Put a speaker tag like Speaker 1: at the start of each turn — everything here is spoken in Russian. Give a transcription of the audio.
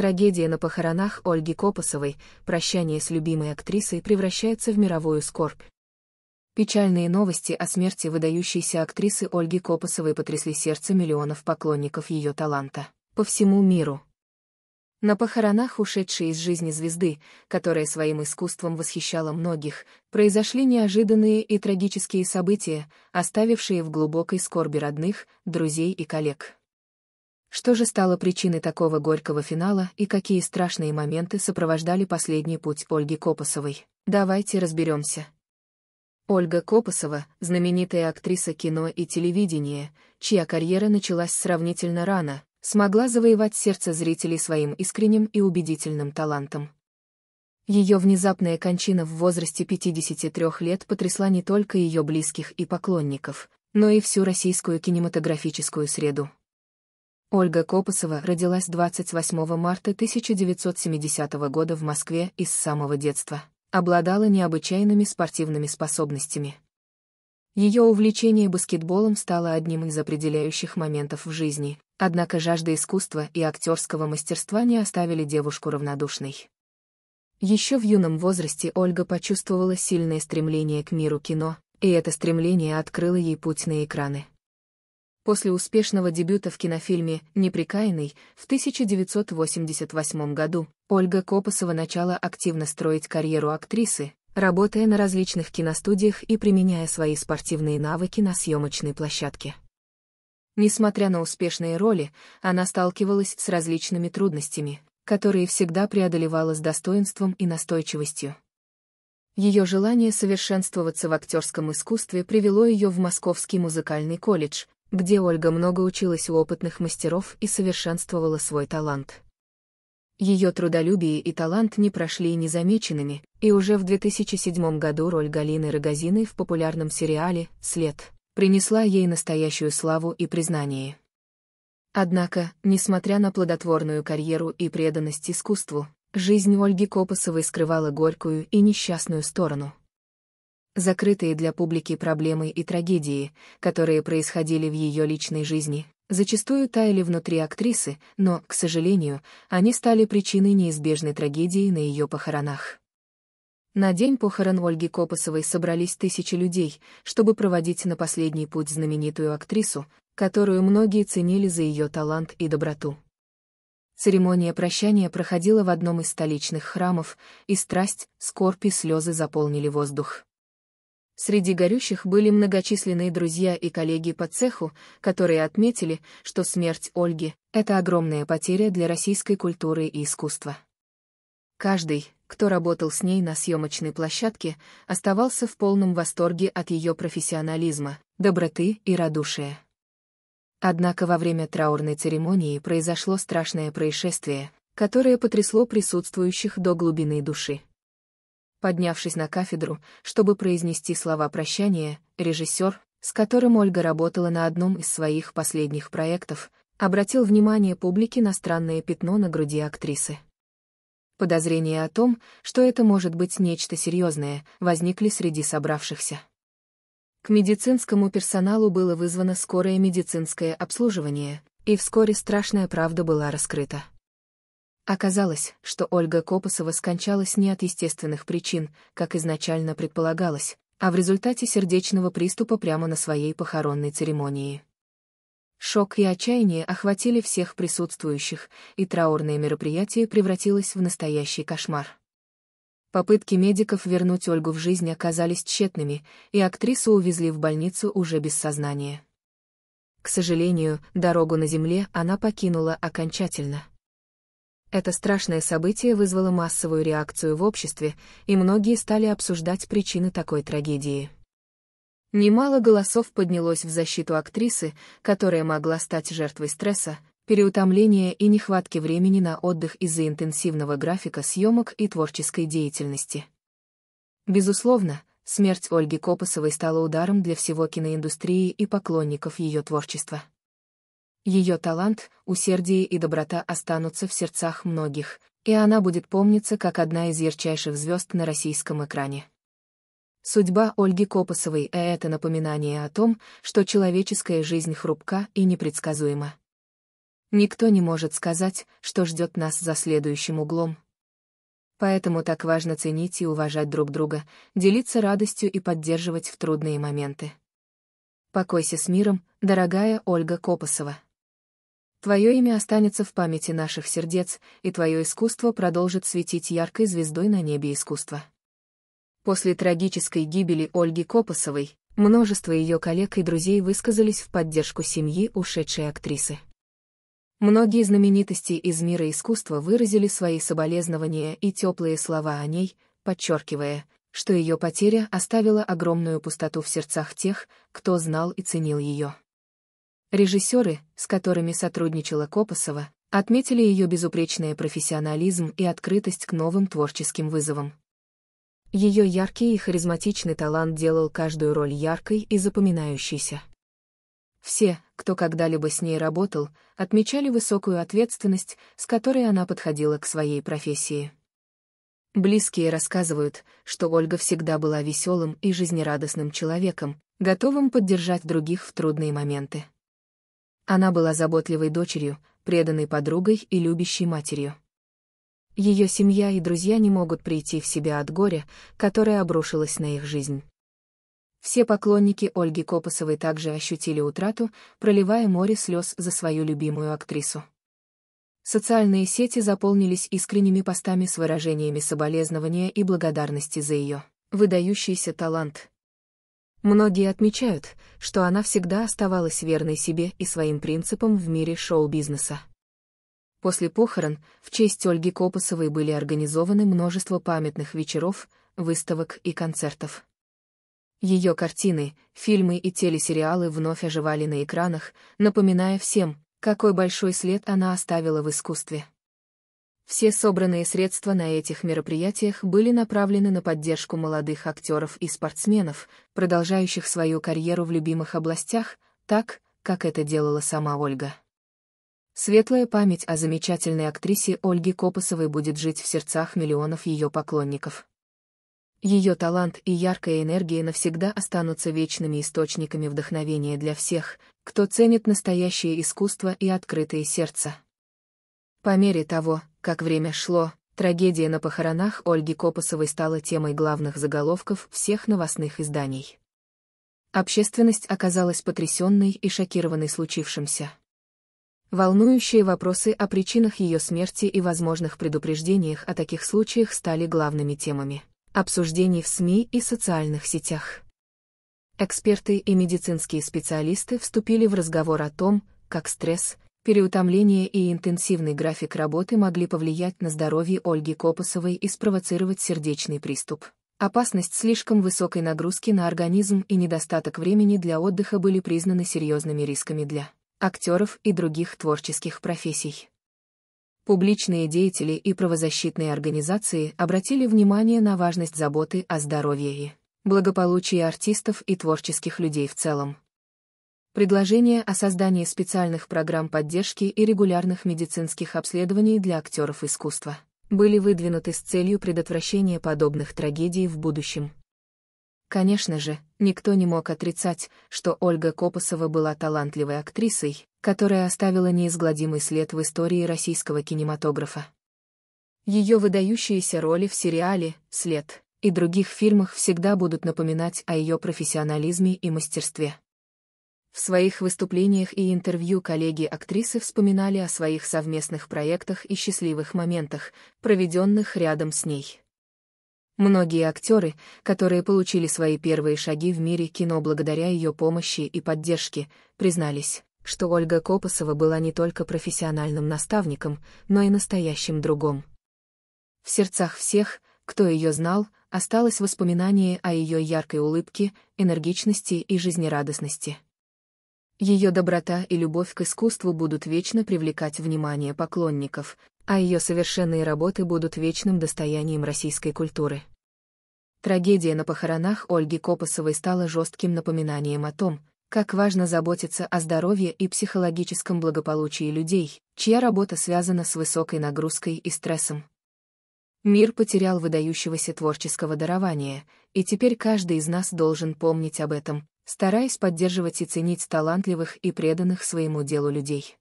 Speaker 1: Трагедия на похоронах Ольги Копосовой, прощание с любимой актрисой превращается в мировую скорбь. Печальные новости о смерти выдающейся актрисы Ольги Копосовой потрясли сердце миллионов поклонников ее таланта по всему миру. На похоронах ушедшей из жизни звезды, которая своим искусством восхищала многих, произошли неожиданные и трагические события, оставившие в глубокой скорби родных, друзей и коллег. Что же стало причиной такого горького финала и какие страшные моменты сопровождали последний путь Ольги Копосовой? Давайте разберемся. Ольга Копосова, знаменитая актриса кино и телевидения, чья карьера началась сравнительно рано, смогла завоевать сердце зрителей своим искренним и убедительным талантом. Ее внезапная кончина в возрасте 53 лет потрясла не только ее близких и поклонников, но и всю российскую кинематографическую среду. Ольга Копосова родилась 28 марта 1970 года в Москве и с самого детства обладала необычайными спортивными способностями. Ее увлечение баскетболом стало одним из определяющих моментов в жизни, однако жажда искусства и актерского мастерства не оставили девушку равнодушной. Еще в юном возрасте Ольга почувствовала сильное стремление к миру кино, и это стремление открыло ей путь на экраны. После успешного дебюта в кинофильме «Неприкаянный» в 1988 году Ольга Копосова начала активно строить карьеру актрисы, работая на различных киностудиях и применяя свои спортивные навыки на съемочной площадке. Несмотря на успешные роли, она сталкивалась с различными трудностями, которые всегда преодолевала с достоинством и настойчивостью. Ее желание совершенствоваться в актерском искусстве привело ее в Московский музыкальный колледж, где Ольга много училась у опытных мастеров и совершенствовала свой талант. Ее трудолюбие и талант не прошли незамеченными, и уже в 2007 году роль Галины Рогозиной в популярном сериале «След» принесла ей настоящую славу и признание. Однако, несмотря на плодотворную карьеру и преданность искусству, жизнь Ольги Копосовой скрывала горькую и несчастную сторону закрытые для публики проблемы и трагедии, которые происходили в ее личной жизни, зачастую таяли внутри актрисы, но, к сожалению, они стали причиной неизбежной трагедии на ее похоронах. На день похорон Ольги Копосовой собрались тысячи людей, чтобы проводить на последний путь знаменитую актрису, которую многие ценили за ее талант и доброту. Церемония прощания проходила в одном из столичных храмов, и страсть, скорбь и слезы заполнили воздух. Среди горющих были многочисленные друзья и коллеги по цеху, которые отметили, что смерть Ольги — это огромная потеря для российской культуры и искусства. Каждый, кто работал с ней на съемочной площадке, оставался в полном восторге от ее профессионализма, доброты и радушия. Однако во время траурной церемонии произошло страшное происшествие, которое потрясло присутствующих до глубины души. Поднявшись на кафедру, чтобы произнести слова прощания, режиссер, с которым Ольга работала на одном из своих последних проектов, обратил внимание публики на странное пятно на груди актрисы. Подозрения о том, что это может быть нечто серьезное, возникли среди собравшихся. К медицинскому персоналу было вызвано скорое медицинское обслуживание, и вскоре страшная правда была раскрыта. Оказалось, что Ольга Копосова скончалась не от естественных причин, как изначально предполагалось, а в результате сердечного приступа прямо на своей похоронной церемонии. Шок и отчаяние охватили всех присутствующих, и траурное мероприятие превратилось в настоящий кошмар. Попытки медиков вернуть Ольгу в жизнь оказались тщетными, и актрису увезли в больницу уже без сознания. К сожалению, дорогу на земле она покинула окончательно. Это страшное событие вызвало массовую реакцию в обществе, и многие стали обсуждать причины такой трагедии. Немало голосов поднялось в защиту актрисы, которая могла стать жертвой стресса, переутомления и нехватки времени на отдых из-за интенсивного графика съемок и творческой деятельности. Безусловно, смерть Ольги Копосовой стала ударом для всего киноиндустрии и поклонников ее творчества. Ее талант, усердие и доброта останутся в сердцах многих, и она будет помниться как одна из ярчайших звезд на российском экране. Судьба Ольги Копосовой — это напоминание о том, что человеческая жизнь хрупка и непредсказуема. Никто не может сказать, что ждет нас за следующим углом. Поэтому так важно ценить и уважать друг друга, делиться радостью и поддерживать в трудные моменты. Покойся с миром, дорогая Ольга Копосова. Твое имя останется в памяти наших сердец, и твое искусство продолжит светить яркой звездой на небе искусства. После трагической гибели Ольги Копосовой, множество ее коллег и друзей высказались в поддержку семьи ушедшей актрисы. Многие знаменитости из мира искусства выразили свои соболезнования и теплые слова о ней, подчеркивая, что ее потеря оставила огромную пустоту в сердцах тех, кто знал и ценил ее. Режиссеры, с которыми сотрудничала Копосова, отметили ее безупречный профессионализм и открытость к новым творческим вызовам. Ее яркий и харизматичный талант делал каждую роль яркой и запоминающейся. Все, кто когда-либо с ней работал, отмечали высокую ответственность, с которой она подходила к своей профессии. Близкие рассказывают, что Ольга всегда была веселым и жизнерадостным человеком, готовым поддержать других в трудные моменты. Она была заботливой дочерью, преданной подругой и любящей матерью. Ее семья и друзья не могут прийти в себя от горя, которое обрушилось на их жизнь. Все поклонники Ольги Копосовой также ощутили утрату, проливая море слез за свою любимую актрису. Социальные сети заполнились искренними постами с выражениями соболезнования и благодарности за ее выдающийся талант. Многие отмечают, что она всегда оставалась верной себе и своим принципам в мире шоу-бизнеса. После похорон в честь Ольги Копосовой были организованы множество памятных вечеров, выставок и концертов. Ее картины, фильмы и телесериалы вновь оживали на экранах, напоминая всем, какой большой след она оставила в искусстве. Все собранные средства на этих мероприятиях были направлены на поддержку молодых актеров и спортсменов, продолжающих свою карьеру в любимых областях, так, как это делала сама Ольга. Светлая память о замечательной актрисе Ольге Копосовой будет жить в сердцах миллионов ее поклонников. Ее талант и яркая энергия навсегда останутся вечными источниками вдохновения для всех, кто ценит настоящее искусство и открытое сердце. По мере того, как время шло, трагедия на похоронах Ольги Копосовой стала темой главных заголовков всех новостных изданий. Общественность оказалась потрясенной и шокированной случившимся. Волнующие вопросы о причинах ее смерти и возможных предупреждениях о таких случаях стали главными темами обсуждений в СМИ и социальных сетях. Эксперты и медицинские специалисты вступили в разговор о том, как стресс, Переутомление и интенсивный график работы могли повлиять на здоровье Ольги Копосовой и спровоцировать сердечный приступ. Опасность слишком высокой нагрузки на организм и недостаток времени для отдыха были признаны серьезными рисками для актеров и других творческих профессий. Публичные деятели и правозащитные организации обратили внимание на важность заботы о здоровье и благополучии артистов и творческих людей в целом предложение о создании специальных программ поддержки и регулярных медицинских обследований для актеров искусства были выдвинуты с целью предотвращения подобных трагедий в будущем. Конечно же, никто не мог отрицать, что Ольга Копосова была талантливой актрисой, которая оставила неизгладимый след в истории российского кинематографа. Ее выдающиеся роли в сериале «След» и других фильмах всегда будут напоминать о ее профессионализме и мастерстве. В своих выступлениях и интервью коллеги-актрисы вспоминали о своих совместных проектах и счастливых моментах, проведенных рядом с ней. Многие актеры, которые получили свои первые шаги в мире кино благодаря ее помощи и поддержке, признались, что Ольга Копосова была не только профессиональным наставником, но и настоящим другом. В сердцах всех, кто ее знал, осталось воспоминание о ее яркой улыбке, энергичности и жизнерадостности. Ее доброта и любовь к искусству будут вечно привлекать внимание поклонников, а ее совершенные работы будут вечным достоянием российской культуры. Трагедия на похоронах Ольги Копосовой стала жестким напоминанием о том, как важно заботиться о здоровье и психологическом благополучии людей, чья работа связана с высокой нагрузкой и стрессом. Мир потерял выдающегося творческого дарования, и теперь каждый из нас должен помнить об этом, стараясь поддерживать и ценить талантливых и преданных своему делу людей.